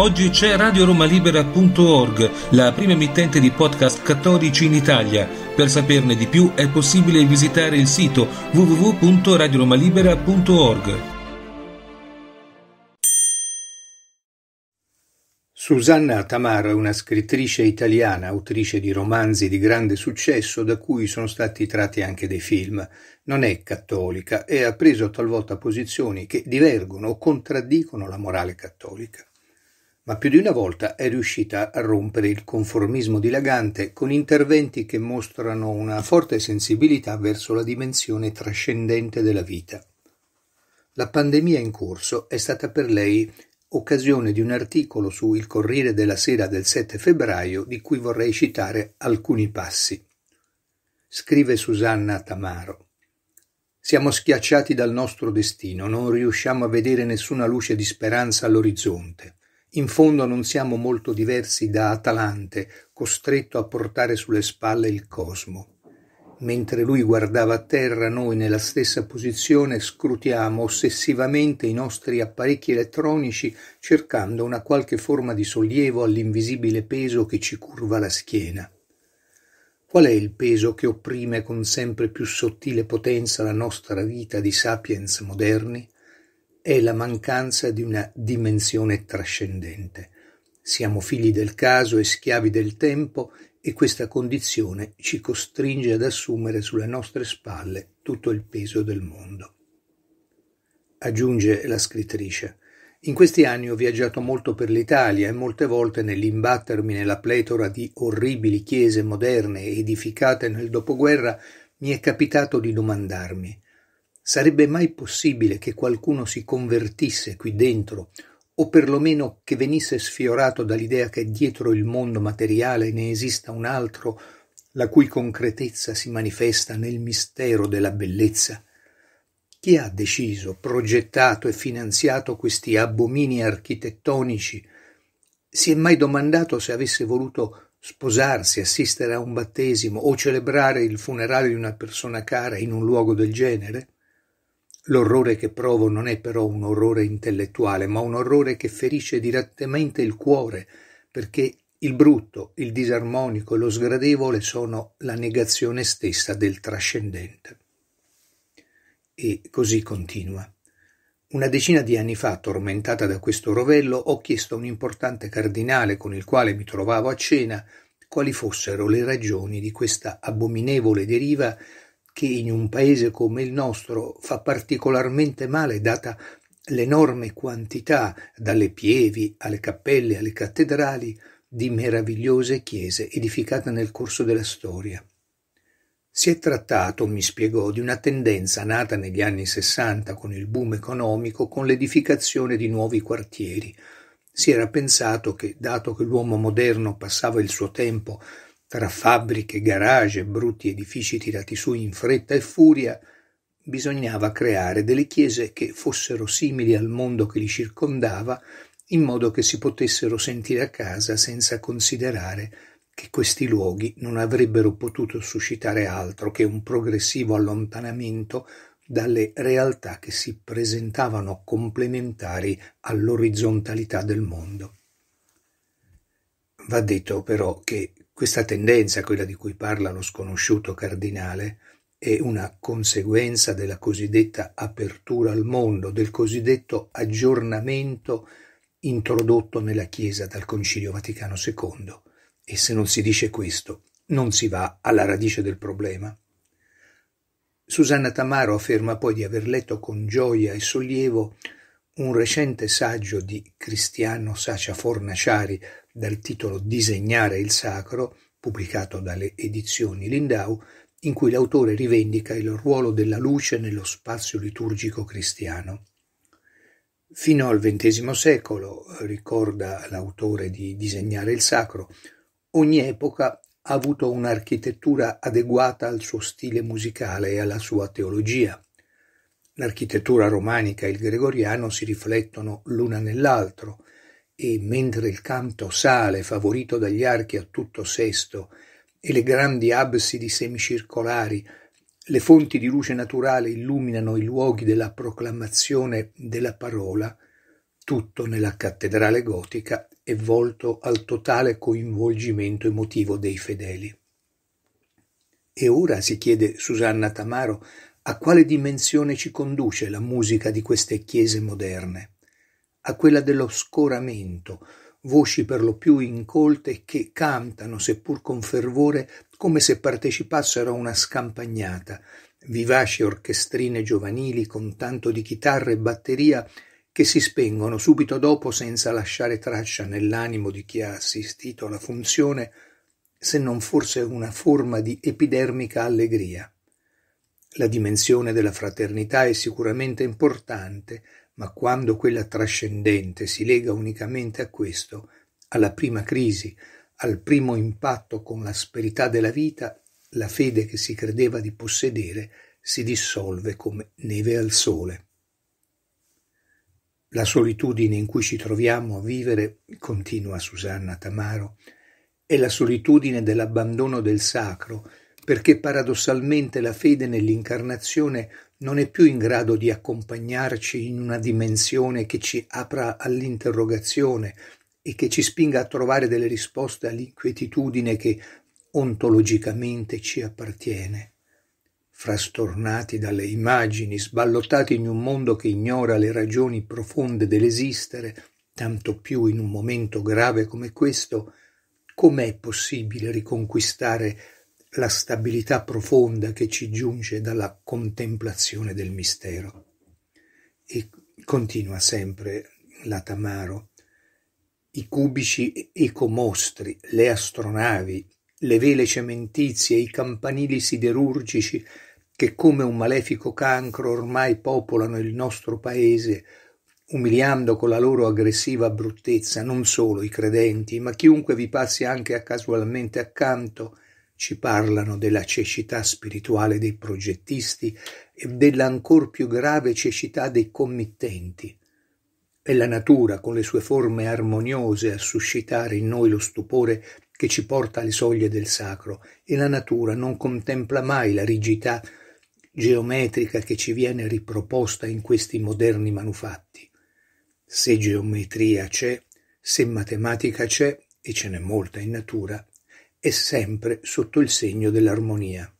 Oggi c'è radioromalibera.org, la prima emittente di podcast cattolici in Italia. Per saperne di più è possibile visitare il sito www.radioromalibera.org. Susanna Tamaro è una scrittrice italiana, autrice di romanzi di grande successo da cui sono stati tratti anche dei film. Non è cattolica e ha preso talvolta posizioni che divergono o contraddicono la morale cattolica ma più di una volta è riuscita a rompere il conformismo dilagante con interventi che mostrano una forte sensibilità verso la dimensione trascendente della vita. La pandemia in corso è stata per lei occasione di un articolo su Il Corriere della Sera del 7 febbraio di cui vorrei citare alcuni passi. Scrive Susanna Tamaro. Siamo schiacciati dal nostro destino, non riusciamo a vedere nessuna luce di speranza all'orizzonte. In fondo non siamo molto diversi da Atalante, costretto a portare sulle spalle il cosmo. Mentre lui guardava a terra, noi nella stessa posizione scrutiamo ossessivamente i nostri apparecchi elettronici cercando una qualche forma di sollievo all'invisibile peso che ci curva la schiena. Qual è il peso che opprime con sempre più sottile potenza la nostra vita di sapiens moderni? è la mancanza di una dimensione trascendente. Siamo figli del caso e schiavi del tempo e questa condizione ci costringe ad assumere sulle nostre spalle tutto il peso del mondo. Aggiunge la scrittrice. In questi anni ho viaggiato molto per l'Italia e molte volte nell'imbattermi nella pletora di orribili chiese moderne edificate nel dopoguerra mi è capitato di domandarmi Sarebbe mai possibile che qualcuno si convertisse qui dentro, o perlomeno che venisse sfiorato dall'idea che dietro il mondo materiale ne esista un altro, la cui concretezza si manifesta nel mistero della bellezza? Chi ha deciso, progettato e finanziato questi abomini architettonici? Si è mai domandato se avesse voluto sposarsi, assistere a un battesimo o celebrare il funerale di una persona cara in un luogo del genere? L'orrore che provo non è però un orrore intellettuale, ma un orrore che ferisce direttamente il cuore, perché il brutto, il disarmonico e lo sgradevole sono la negazione stessa del trascendente. E così continua. Una decina di anni fa, tormentata da questo rovello, ho chiesto a un importante cardinale con il quale mi trovavo a cena quali fossero le ragioni di questa abominevole deriva che in un paese come il nostro fa particolarmente male data l'enorme quantità, dalle pievi alle cappelle alle cattedrali, di meravigliose chiese edificate nel corso della storia. Si è trattato, mi spiegò, di una tendenza nata negli anni sessanta con il boom economico, con l'edificazione di nuovi quartieri. Si era pensato che, dato che l'uomo moderno passava il suo tempo tra fabbriche, garage e brutti edifici tirati su in fretta e furia, bisognava creare delle chiese che fossero simili al mondo che li circondava, in modo che si potessero sentire a casa senza considerare che questi luoghi non avrebbero potuto suscitare altro che un progressivo allontanamento dalle realtà che si presentavano complementari all'orizzontalità del mondo. Va detto però che questa tendenza, quella di cui parla lo sconosciuto cardinale, è una conseguenza della cosiddetta apertura al mondo, del cosiddetto aggiornamento introdotto nella Chiesa dal Concilio Vaticano II. E se non si dice questo, non si va alla radice del problema. Susanna Tamaro afferma poi di aver letto con gioia e sollievo un recente saggio di Cristiano Sacia Fornaciari dal titolo Disegnare il sacro, pubblicato dalle edizioni Lindau, in cui l'autore rivendica il ruolo della luce nello spazio liturgico cristiano. Fino al XX secolo, ricorda l'autore di Disegnare il sacro, ogni epoca ha avuto un'architettura adeguata al suo stile musicale e alla sua teologia. L'architettura romanica e il gregoriano si riflettono l'una nell'altro e mentre il canto sale favorito dagli archi a tutto sesto e le grandi absidi semicircolari, le fonti di luce naturale illuminano i luoghi della proclamazione della parola, tutto nella cattedrale gotica è volto al totale coinvolgimento emotivo dei fedeli. E ora, si chiede Susanna Tamaro, a quale dimensione ci conduce la musica di queste chiese moderne? A quella dello scoramento, voci per lo più incolte che cantano, seppur con fervore, come se partecipassero a una scampagnata, vivaci orchestrine giovanili con tanto di chitarra e batteria che si spengono subito dopo senza lasciare traccia nell'animo di chi ha assistito alla funzione, se non forse una forma di epidermica allegria. La dimensione della fraternità è sicuramente importante, ma quando quella trascendente si lega unicamente a questo, alla prima crisi, al primo impatto con l'asperità della vita, la fede che si credeva di possedere si dissolve come neve al sole. La solitudine in cui ci troviamo a vivere, continua Susanna Tamaro, è la solitudine dell'abbandono del sacro perché paradossalmente la fede nell'incarnazione non è più in grado di accompagnarci in una dimensione che ci apra all'interrogazione e che ci spinga a trovare delle risposte all'inquietudine che ontologicamente ci appartiene. Frastornati dalle immagini, sballottati in un mondo che ignora le ragioni profonde dell'esistere, tanto più in un momento grave come questo, com'è possibile riconquistare la stabilità profonda che ci giunge dalla contemplazione del mistero. E continua sempre la Tamaro, i cubici ecomostri, le astronavi, le vele cementizie, i campanili siderurgici che come un malefico cancro ormai popolano il nostro paese, umiliando con la loro aggressiva bruttezza non solo i credenti, ma chiunque vi passi anche casualmente accanto, ci parlano della cecità spirituale dei progettisti e dell'ancor più grave cecità dei committenti. È la natura, con le sue forme armoniose, a suscitare in noi lo stupore che ci porta alle soglie del sacro, e la natura non contempla mai la rigidità geometrica che ci viene riproposta in questi moderni manufatti. Se geometria c'è, se matematica c'è, e ce n'è molta in natura, è sempre sotto il segno dell'armonia.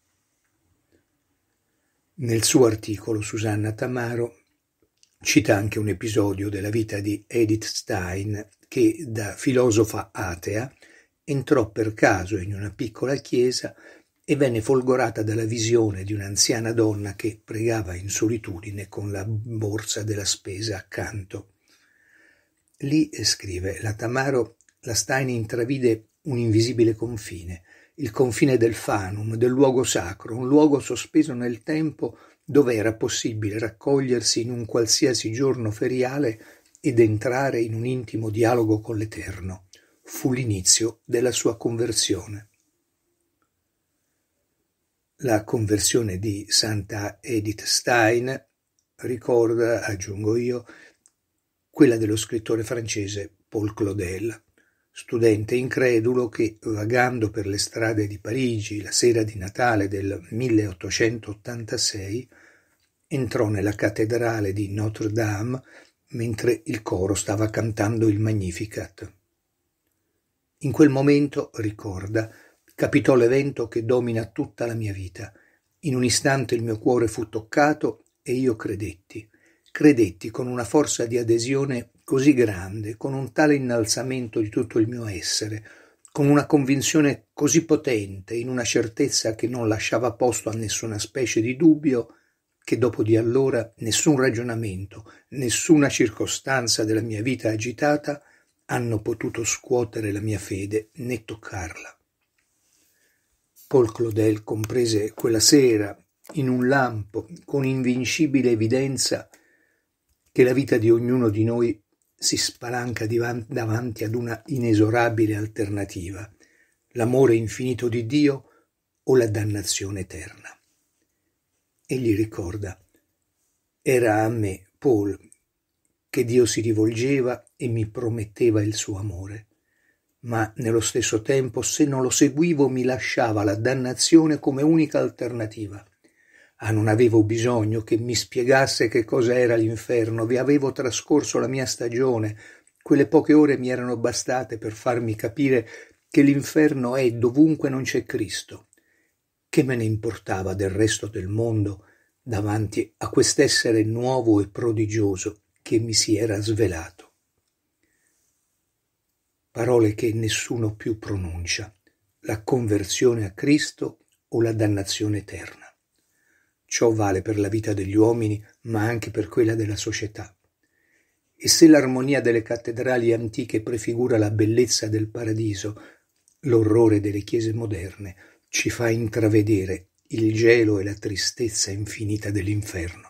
Nel suo articolo Susanna Tamaro cita anche un episodio della vita di Edith Stein che da filosofa atea entrò per caso in una piccola chiesa e venne folgorata dalla visione di un'anziana donna che pregava in solitudine con la borsa della spesa accanto. Lì, scrive la Tamaro, la Stein intravide un invisibile confine, il confine del fanum, del luogo sacro, un luogo sospeso nel tempo dove era possibile raccogliersi in un qualsiasi giorno feriale ed entrare in un intimo dialogo con l'Eterno. Fu l'inizio della sua conversione. La conversione di Santa Edith Stein ricorda, aggiungo io, quella dello scrittore francese Paul Claudel studente incredulo che, vagando per le strade di Parigi la sera di Natale del 1886, entrò nella cattedrale di Notre Dame mentre il coro stava cantando il Magnificat. In quel momento, ricorda, capitò l'evento che domina tutta la mia vita. In un istante il mio cuore fu toccato e io credetti credetti con una forza di adesione così grande, con un tale innalzamento di tutto il mio essere, con una convinzione così potente, in una certezza che non lasciava posto a nessuna specie di dubbio, che dopo di allora nessun ragionamento, nessuna circostanza della mia vita agitata hanno potuto scuotere la mia fede né toccarla. Paul Claudel comprese quella sera, in un lampo, con invincibile evidenza, che la vita di ognuno di noi si spalanca davanti ad una inesorabile alternativa, l'amore infinito di Dio o la dannazione eterna. Egli ricorda, era a me, Paul, che Dio si rivolgeva e mi prometteva il suo amore, ma nello stesso tempo se non lo seguivo mi lasciava la dannazione come unica alternativa. Ah, non avevo bisogno che mi spiegasse che cosa era l'inferno, vi avevo trascorso la mia stagione, quelle poche ore mi erano bastate per farmi capire che l'inferno è dovunque non c'è Cristo. Che me ne importava del resto del mondo davanti a quest'essere nuovo e prodigioso che mi si era svelato. Parole che nessuno più pronuncia, la conversione a Cristo o la dannazione eterna. Ciò vale per la vita degli uomini, ma anche per quella della società. E se l'armonia delle cattedrali antiche prefigura la bellezza del paradiso, l'orrore delle chiese moderne ci fa intravedere il gelo e la tristezza infinita dell'inferno.